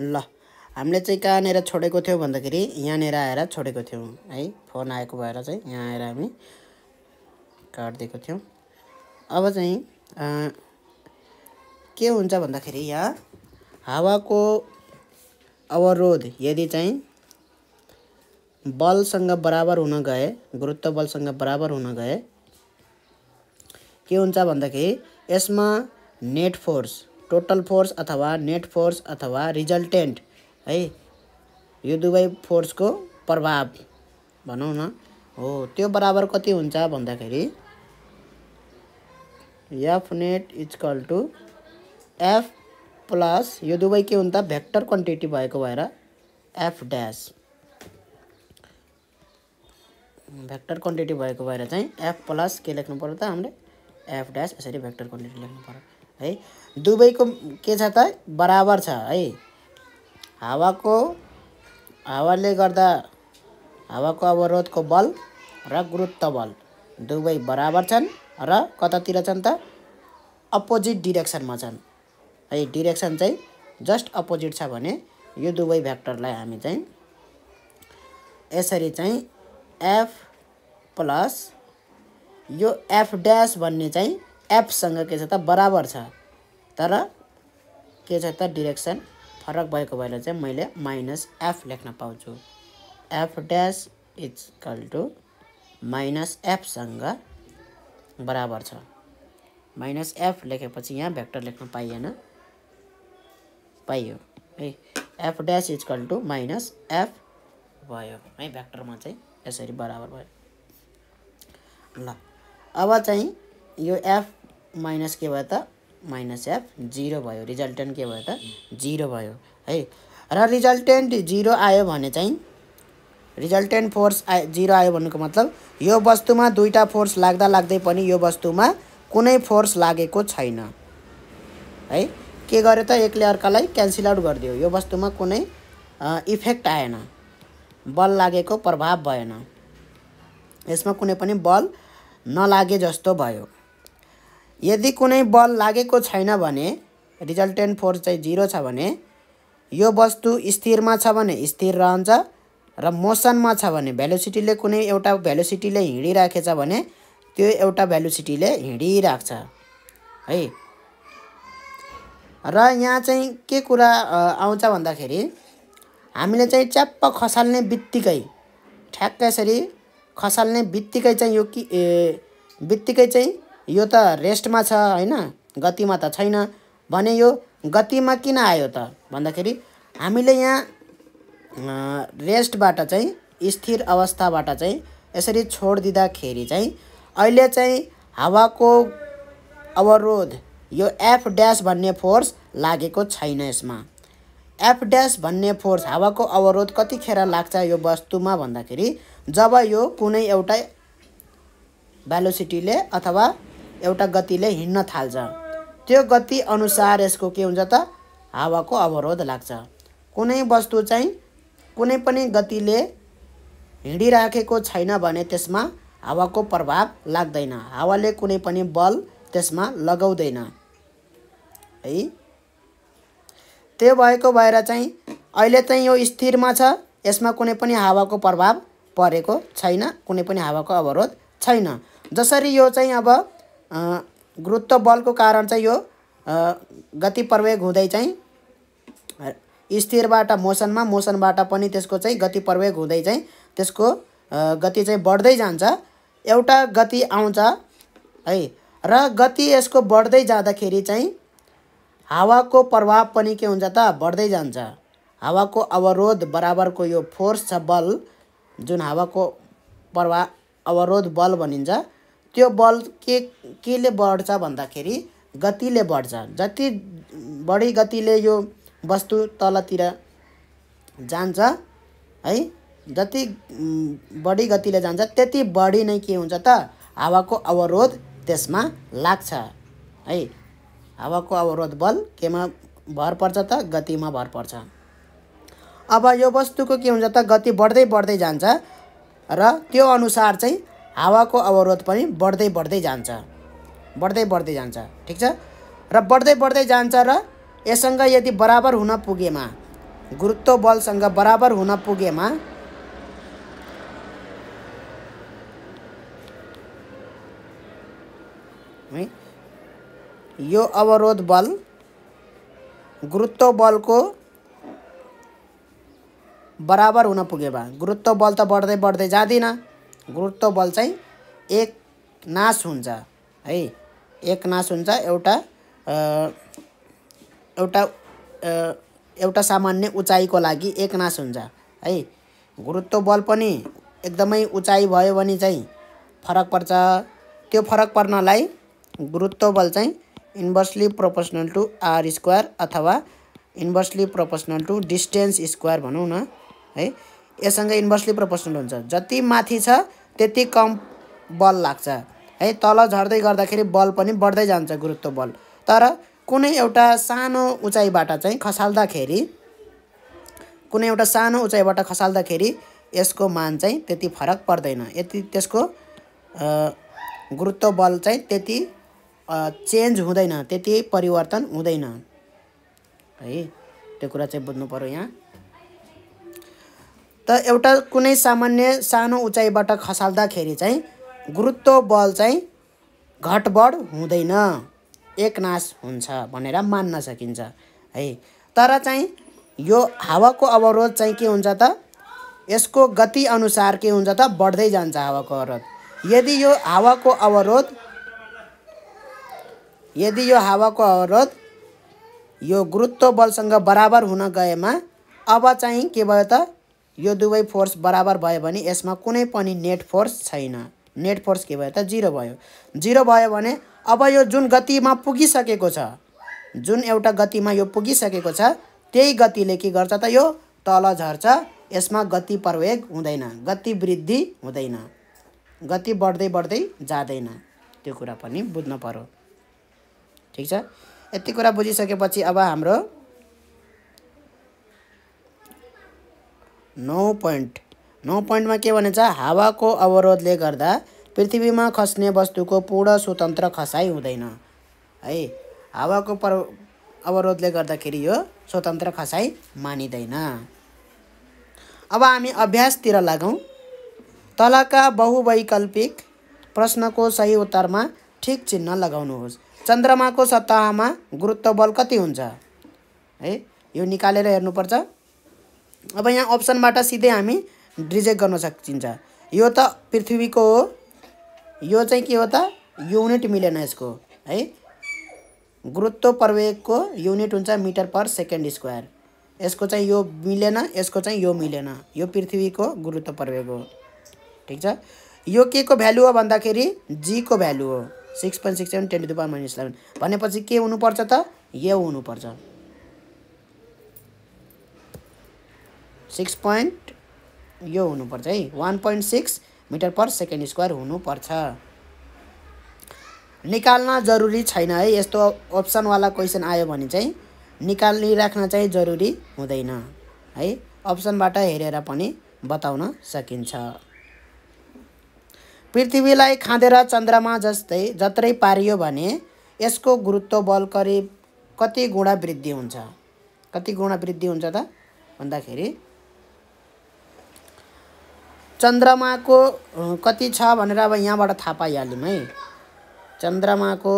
ल हामीले चाहिँ कहाँनिर छोडेको थियौँ भन्दाखेरि यहाँनिर आएर छोडेको थियौँ है फोन आएको भएर चाहिँ यहाँ आएर हामी काटिदिएको थियौँ अब चाहिँ के हुन्छ भन्दाखेरि यहाँ हावाको अवरोध यदि चाहिँ बलसँग बराबर हुन गए गुरुत्व बलसँग बराबर हुन गए के हुन्छ भन्दाखेरि यसमा नेट फोर्स टोटल फोर्स अथवा नेट फोर्स अथवा रिजल्टेंट हई ये दुबई फोर्स को प्रभाव भन न हो तो बराबर कति भादा खरी F net is equal to F plus ये दुबई के होता भेक्टर क्वांटिटी भर एफ डैश भेक्टर क्वांटिटी भर भएर एफ प्लस के लेख्नु हमें एफ डैश इसी भेक्टर क्वांटिटी लेख्नु है दुवैको के छ त बराबर छ है हावाको हावाले गर्दा हावाको अवरोधको बल र गुरुत्व बल दुवै बराबर छन् र कतातिर छन् त अपोजिट डिरेक्सनमा छन् है डिरेक्सन चाहिँ जस्ट अपोजिट छ भने यो दुवै भ्याक्टरलाई हामी चाहिँ यसरी चाहिँ एफ प्लस यो एफ ड्यास भन्ने चाहिँ एफसँग के छ त बराबर छ तर के छ त डिरेक्सन फरक भएको भएर चाहिँ मैले माइनस एफ लेख्न पाउँछु F dash is equal to minus एफसँग बराबर छ माइनस एफ लेखेपछि यहाँ भेक्टर लेख्न पाइएन पाइयो है F dash is equal to minus F भयो है भेक्टरमा चाहिँ यसरी बराबर भयो ल अब चाहिँ यो एफ माइनस के भयो त माइनस एफ जिरो भयो रिजल्टेन्ट के भयो त जिरो भयो है र रिजल्टेन्ट जिरो आयो भने चाहिँ रिजल्टेन्ट फोर्स आयो जिरो आयो भन्नुको मतलब यो वस्तुमा दुईवटा फोर्स लाग्दा लाग्दै पनि यो वस्तुमा कुनै फोर्स लागेको छैन है के गर्यो त एकले अर्कालाई क्यान्सल आउट गरिदियो यो वस्तुमा कुनै इफेक्ट आएन बल लागेको प्रभाव भएन यसमा कुनै पनि बल नलागे जस्तो भयो यदि कुनै बल लागेको छैन भने रिजल्टेन्ट फोर्स चाहिँ जिरो छ भने यो वस्तु स्थिरमा छ भने स्थिर रहन्छ र मोसनमा छ भने भ्यालुसिटीले कुनै एउटा भेलोसिटीले हिँडिराखेछ भने त्यो एउटा भेलोसिटीले हिँडिराख्छ है र यहाँ चाहिँ के कुरा आउँछ भन्दाखेरि हामीले चाहिँ च्याप्प खसाल्ने बित्तिकै ठ्याक्क यसरी खसाल्ने बित्तिकै चाहिँ यो कि बित्तिकै चाहिँ यो त रेस्टमा छ होइन गतिमा त छैन भने यो गतिमा किन आयो त भन्दाखेरि हामीले यहाँ रेस्टबाट चाहिँ स्थिर अवस्थाबाट चाहिँ यसरी छोडिदिँदाखेरि चाहिँ अहिले चाहिँ हावाको अवरोध यो एफ ड्यास भन्ने फोर्स लागेको छैन यसमा एफ ड्यास भन्ने फोर्स हावाको अवरोध कतिखेर लाग्छ यो वस्तुमा भन्दाखेरि जब यो कुनै एउटा भ्यालोसिटीले अथवा एउटा गतिले हिँड्न थाल्छ त्यो गति अनुसार यसको के हुन्छ त हावाको अवरोध लाग्छ कुनै वस्तु चाहिँ कुनै पनि गतिले हिँडिराखेको छैन भने त्यसमा हावाको प्रभाव लाग्दैन हावाले कुनै पनि बल त्यसमा लगाउँदैन है त्यो भएको भएर चाहिँ अहिले चाहिँ यो स्थिरमा छ यसमा कुनै पनि हावाको प्रभाव परेको छैन कुनै पनि हावाको अवरोध छैन जसरी यो चाहिँ अब गुरुत्व बलको कारण चाहिँ यो गति प्रवेग हुँदै चाहिँ स्थिरबाट मोसनमा मोसनबाट पनि त्यसको चाहिँ गति प्रवेग हुँदै चाहिँ त्यसको गति चाहिँ बढ्दै जान्छ एउटा गति आउँछ है र गति यसको बढ्दै जाँदाखेरि चाहिँ हावाको प्रभाव पनि के हुन्छ त बढ्दै जान्छ हावाको अवरोध बराबरको यो फोर्स छ बल जुन हावाको प्रभाव अवरोध बल भनिन्छ त्यो बल के केले बढ्छ भन्दाखेरि गतिले बढ्छ जति बढी गतिले यो वस्तु तलतिर जान्छ है जति बढी गतिले जान्छ त्यति बढी नै के हुन्छ त हावाको अवरोध त्यसमा लाग्छ है हावाको अवरोध बल केमा भर पर्छ त गतिमा भर पर्छ अब यो वस्तुको के हुन्छ त गति बढ्दै बढ्दै जान्छ र त्यो अनुसार चाहिँ हावाको अवरोध पनि बढ्दै बढ्दै जान्छ बढ्दै बढ्दै जान्छ ठिक छ र बढ्दै बढ्दै जान्छ र यससँग यदि बराबर हुन पुगेमा गुरुत्व बलसँग बराबर हुन पुगेमा यो अवरोध बल गुरुत्व बलको बराबर हुन पुगेमा गुरुत्व बल त बढ्दै बढ्दै जाँदैन गुरुत्व बल चाहिँ एक नाश हुन्छ है एक नाश हुन्छ एउटा एउटा एउटा सामान्य उचाइको लागि एक नाश हुन्छ है गुरुत्व बल पनि एकदमै उचाइ भयो भने चाहिँ फरक पर्छ त्यो फरक पर्नलाई गुरुत्व बल चाहिँ inversely proportional to R square अथवा inversely proportional to distance square भनौँ न है यससँग इन्भर्सली प्रोपोर्सनल हुन्छ जति माथि छ त्यति कम बल लाग्छ है तल झर्दै गर्दाखेरि बल पनि बढ्दै जान्छ गुरुत्व बल तर कुनै एउटा सानो उचाइबाट चाहिँ खसाल्दाखेरि कुनै एउटा सानो उचाइबाट खसाल्दाखेरि यसको मान चाहिँ त्यति फरक पर्दैन यति त्यसको गुरुत्व बल चाहिँ त्यति चेन्ज हुँदैन त्यति परिवर्तन हुँदैन है त्यो कुरा चाहिँ बुझ्नु पऱ्यो यहाँ त एउटा कुनै सामान्य सानो उचाइबाट खसाल्दाखेरि चाहिँ गुरुत्व बल चाहिँ घटबड हुँदैन एकनाश हुन्छ भनेर मान्न सकिन्छ है तर चाहिँ यो हावाको अवरोध चाहिँ के हुन्छ त यसको गति अनुसार के हुन्छ त बढ्दै जान्छ हावाको अवरोध यदि यो हावाको अवरोध यदि यो हावाको अवरोध यो गुरुत्व बलसँग बराबर हुन गएमा अब चाहिँ के भयो त यो दुवै फोर्स बराबर भयो भने यसमा कुनै पनि नेट फोर्स छैन नेट फोर्स के भयो त जिरो भयो जिरो भयो भने अब यो जुन गतिमा पुगिसकेको छ जुन एउटा गतिमा यो पुगिसकेको छ त्यही गतिले के गर्छ त यो तल झर्छ यसमा गति प्रवेग हुँदैन गति वृद्धि हुँदैन गति बढ्दै बढ्दै जाँदैन त्यो कुरा पनि बुझ्नु पऱ्यो ठिक छ यति कुरा बुझिसकेपछि अब हाम्रो नौ पोइन्ट नौ पोइन्टमा के भनिन्छ हावाको अवरोधले गर्दा पृथ्वीमा खस्ने वस्तुको पूर्ण स्वतन्त्र खसाइ हुँदैन है हावाको पर अवरोधले गर्दाखेरि यो स्वतन्त्र खसाइ मानिँदैन अब हामी अभ्यासतिर लागौँ तलका बहुवैकल्पिक प्रश्नको सही उत्तरमा ठिक चिन्ह लगाउनुहोस् चन्द्रमाको सतहमा गुरुत्व बल कति हुन्छ है यो निकालेर हेर्नुपर्छ अब यहाँ अप्सनबाट सिधै हामी रिजेक्ट गर्न सकिन्छ यो त पृथ्वीको हो यो चाहिँ के हो त युनिट मिलेन यसको है गुरुत्व प्रवेगको युनिट हुन्छ मिटर पर सेकेन्ड स्क्वायर यसको चाहिँ यो मिलेन यसको चाहिँ यो मिलेन यो पृथ्वीको गुरुत्व प्रवेग हो ठिक छ यो के को भ्यालु हो भन्दाखेरि जीको भ्यालु हो six point six seven ten to power minus eleven भनेपछि के हुनुपर्छ त यो हुनुपर्छ सिक्स पोइन्ट यो हुनुपर्छ है one point six metre per second square हुनुपर्छ निकाल्न जरुरी छैन है यस्तो अप्सनवाला क्वेसन आयो भने चाहिँ निकालिराख्न चाहिँ जरुरी हुँदैन है अप्सनबाट हेरेर पनि बताउन सकिन्छ पृथ्वीलाई खाँदेर चन्द्रमा जस्तै जत्रै पारियो भने यसको गुरुत्व बल करिब कति गुणा वृद्धि हुन्छ कति गुणा वृद्धि हुन्छ त भन्दाखेरि चन्द्रमाको कति छ भनेर अब यहाँबाट थाहा पाइहाल्यौँ है चन्द्रमाको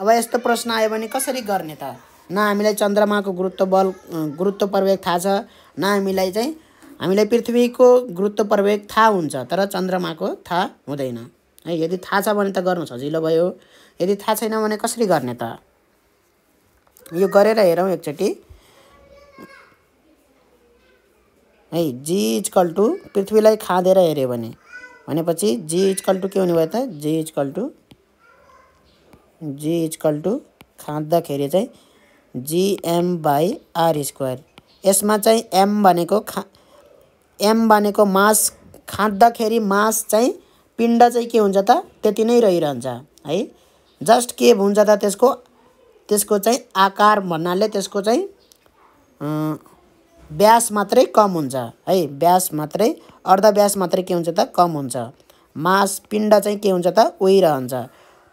अब यस्तो प्रश्न आयो भने कसरी गर्ने त न हामीलाई चन्द्रमाको गुरुत्व बल गुरुत्व प्रवेग थाहा छ न हामीलाई चाहिँ हामीलाई पृथ्वीको गुरुत्व प्रवेग थाहा हुन्छ तर चन्द्रमाको थाहा हुँदैन है यदि थाहा छ भने त गर्नु सजिलो भयो यदि थाहा छैन भने कसरी गर्ने त यो गरेर हेरौँ एकचोटि है जी इजकल टु पृथ्वीलाई खाँदेर हेऱ्यो भने भनेपछि जी इजकल टु के हुने भयो त G is equal to G is equal to खाँदाखेरि चाहिँ जिएम बाई आर स्क्वायर यसमा चाहिँ एम भनेको खा एम भनेको मास खाँदाखेरि मास चाहिँ पिण्ड चाहिँ के हुन्छ त त्यति नै रहिरहन्छ है जस्ट के हुन्छ त त्यसको त्यसको चाहिँ आकार भन्नाले त्यसको चाहिँ व्यास मात्रै कम हुन्छ है व्यास मात्रै अर्ध व्यास मात्रै के हुन्छ त कम हुन्छ मास पिण्ड चाहिँ के हुन्छ त उही रहन्छ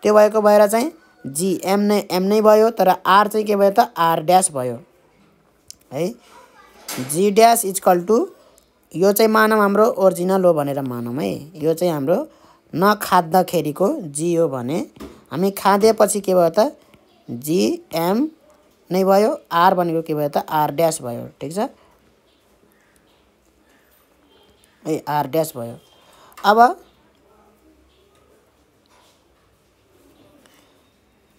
त्यो भएको भएर चाहिँ जी एम नै एम नै भयो तर आर चाहिँ के भयो त आर ड्यास भयो है जी ड्यास इजकल टु यो चाहिँ मानौँ हाम्रो ओरिजिनल हो भनेर मानौँ है यो चाहिँ हाम्रो नखाँदाखेरिको जी हो भने हामी खाँदिएपछि के भयो त जी एम नै भयो आर भनेको के भयो त आर ड्यास भयो ठिक छ ए आर ड्यास भयो अब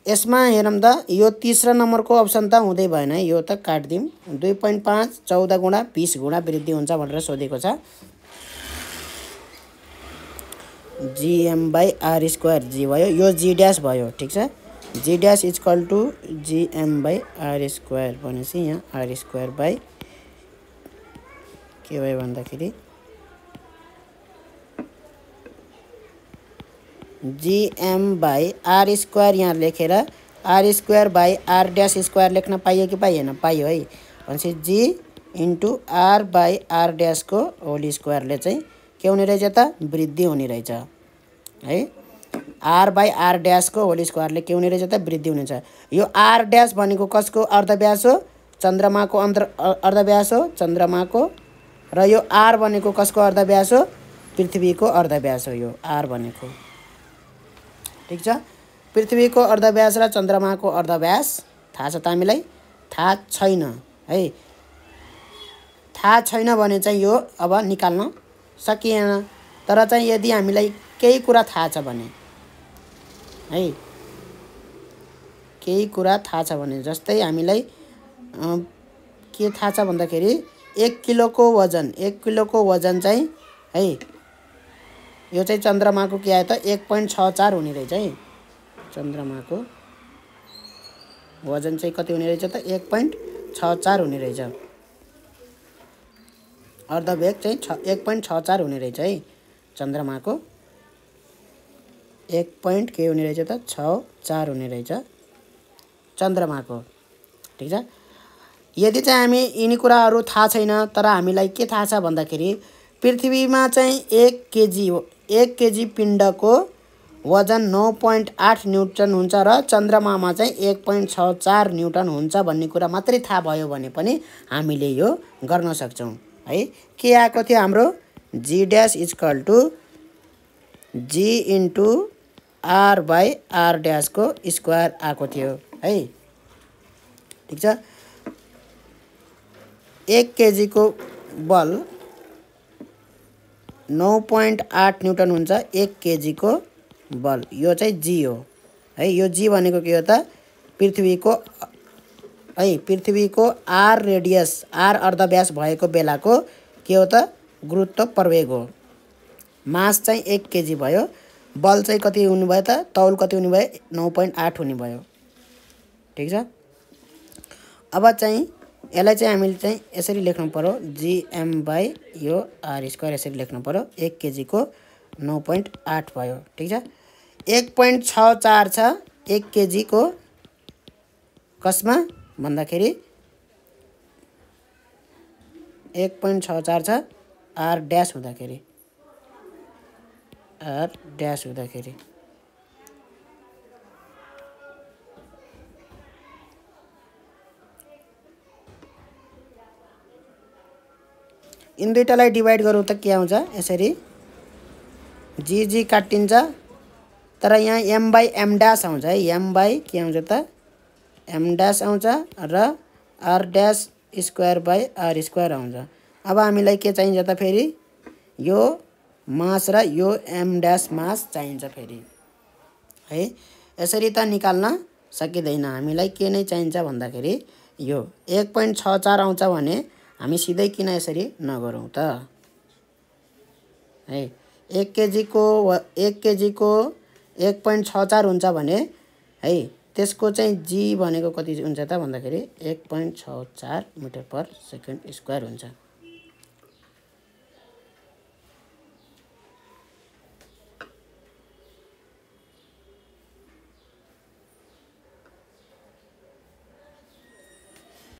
यसमा हेरौँ त यो तिसरा नम्बरको अप्सन त हुँदै भएन यो त काटिदिउँ दुई पोइन्ट पाँच चौध गुणा बिस गुणा वृद्धि हुन्छ भनेर सोधेको छ GM by R square G भयो यो जी ड्यास भयो ठिक छ G dash is equal to GM by R square भनेपछि यहाँ आर स्क्वायर बाई के भयो भन्दाखेरि जिएम बाई आर स्क्वायर यहाँ लेखेर R square by R dash square लेख्न पाइयो कि पाइएन पाइयो है भनेपछि G into R by R ड्यासको होल स्क्वायरले चाहिँ के हुने रहेछ त वृद्धि हुने रहेछ है आर बाई आर ड्यासको होल स्क्वायरले के हुने रहेछ त वृद्धि हुनेछ यो आर ड्यास भनेको कसको अर्धव्यास हो चन्द्रमाको अन्तर अर्धव्यास हो चन्द्रमाको र यो आर भनेको कसको अर्धव्यास हो पृथ्वीको अर्धव्यास हो यो आर भनेको ठिक छ पृथ्वीको अर्धव्यास र चन्द्रमाको अर्धव्यास थाहा छ त हामीलाई थाहा छैन है थाहा छैन भने चाहिँ यो अब निकाल्न सकिएन तर चाहिँ यदि हामीलाई केही कुरा थाहा छ भने है केही कुरा थाहा छ भने जस्तै हामीलाई के थाहा छ भन्दाखेरि एक किलोको वजन एक किलोको वजन चाहिँ है यो चाहिँ चन्द्रमाको के आयो त एक पोइन्ट छ चार हुने रहेछ है चन्द्रमाको वजन चाहिँ कति हुने रहेछ त एक पोइन्ट छ चार हुने रहेछ अर्धवेग चाहिँ छ एक पोइन्ट छ चार हुने रहेछ है चन्द्रमाको एक पोइन्ट के हुने रहेछ त छ चार हुने रहेछ चन्द्रमाको ठिक छ यदि चाहिँ हामी यिनी कुराहरू थाहा छैन तर हामीलाई के थाहा छ भन्दाखेरि पृथ्वीमा चाहिँ एक केजी एक केजी पिण्डको वजन नौ पोइन्ट आठ न्युटन हुन्छ र चन्द्रमामा चाहिँ एक पोइन्ट छ चार न्युटन हुन्छ भन्ने कुरा मात्रै थाहा भयो भने पनि हामीले यो गर्न सक्छौँ है के आएको थियो हाम्रो G dash is equal to G into R by R ड्यासको स्क्वायर आएको थियो है ठिक छ एक केजीको बल नौ पोइन्ट आठ न्युटन हुन्छ एक केजीको बल यो चाहिँ जी हो है यो जी भनेको के हो त पृथ्वीको है पृथ्वीको आर रेडियस आर अर्धव्यास भएको बेलाको के हो त गुरुत्व प्रवेग हो मास चाहिँ एक केजी भयो बल चाहिँ कति हुनुभयो त तौल कति हुने नौ पोइन्ट आठ हुने भयो ठिक छ अब चाहिँ यसलाई चाहिँ हामीले चाहिँ यसरी लेख्नु पऱ्यो जिएम बाई यो आर स्क्वायर यसरी लेख्नु पऱ्यो एक केजीको नौ पोइन्ट आठ भयो ठिक छ एक पोइन्ट छ चार छ एक केजीको कसमा भन्दाखेरि एक पोइन्ट छ चार छ आर ड्यास हुँदाखेरि आर ड्यास हुँदाखेरि यिन दुइटालाई डिभाइड गरौँ त के आउँछ यसरी जी जी काटिन्छ तर यहाँ एम बाई एम ड्यास आउँछ है एम बाई के आउँछ त एम ड्यास आउँछ र R dash square by R square आउँछ अब हामीलाई के चाहिन्छ त फेरि यो मास र यो एम ड्यास मास चाहिन्छ फेरि है यसरी त निकाल्न सकिँदैन हामीलाई के नै चाहिन्छ भन्दाखेरि यो एक पोइन्ट छ चार आउँछ भने हामी सिधै किन यसरी नगरौँ त है एक केजीको एक केजीको एक पोइन्ट छ चार हुन्छ भने है त्यसको चाहिँ जी भनेको कति हुन्छ त भन्दाखेरि एक पोइन्ट छ चार मिटर पर सेकेन्ड स्क्वायर हुन्छ